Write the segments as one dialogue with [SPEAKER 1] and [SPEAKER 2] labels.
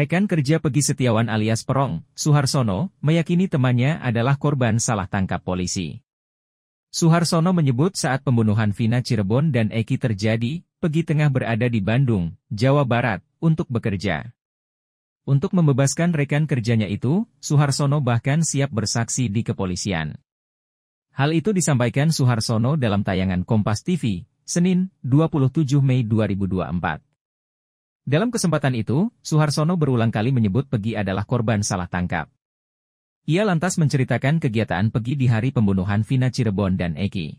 [SPEAKER 1] Rekan kerja Pegi Setiawan alias Perong, Suharsono, meyakini temannya adalah korban salah tangkap polisi. Suharsono menyebut saat pembunuhan Vina Cirebon dan Eki terjadi, Pegi tengah berada di Bandung, Jawa Barat, untuk bekerja. Untuk membebaskan rekan kerjanya itu, Suharsono bahkan siap bersaksi di kepolisian. Hal itu disampaikan Suharsono dalam tayangan Kompas TV, Senin, 27 Mei 2024. Dalam kesempatan itu, Suharsono berulang kali menyebut Pegi adalah korban salah tangkap. Ia lantas menceritakan kegiatan Pegi di hari pembunuhan Vina Cirebon dan Eki.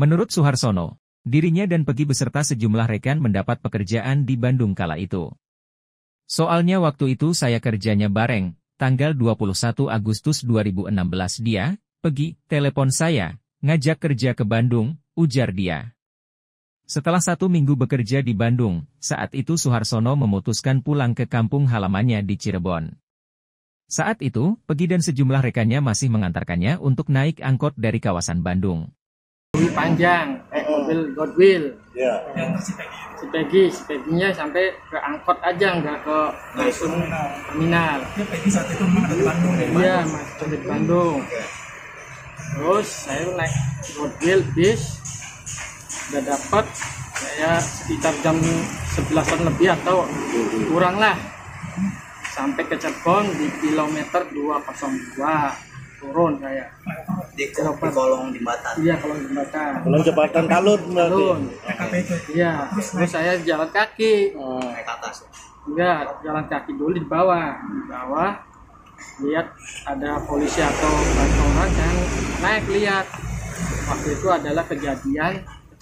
[SPEAKER 1] Menurut Suharsono, dirinya dan Pegi beserta sejumlah rekan mendapat pekerjaan di Bandung kala itu. Soalnya waktu itu saya kerjanya bareng, tanggal 21 Agustus 2016 dia, Pegi, telepon saya, ngajak kerja ke Bandung, ujar dia. Setelah satu minggu bekerja di Bandung, saat itu Suharsono memutuskan pulang ke kampung halamannya di Cirebon. Saat itu, Pegi dan sejumlah rekannya masih mengantarkannya untuk naik angkot dari kawasan Bandung.
[SPEAKER 2] Mobil panjang, eh, hmm. mobil Godwill. Iya. Ya. Si Pegi, si Pegi, Peginya sampai ke angkot aja, nggak ke langsung terminal. Ya, Pegi saat itu ada di Bandung ya, Iya, masih di Bandung. Terus saya naik Godwill bis, udah dapat saya sekitar jam 11an lebih atau kurang lah sampai ke Cirebon di kilometer 202 turun saya di, di kolong jembatan iya kolong jembatan kolong jembatan talun turun iya terus saya jalan kaki oh. naik atas enggak iya, jalan kaki dulu di bawah di bawah lihat ada polisi atau orang yang naik lihat waktu itu adalah kejadian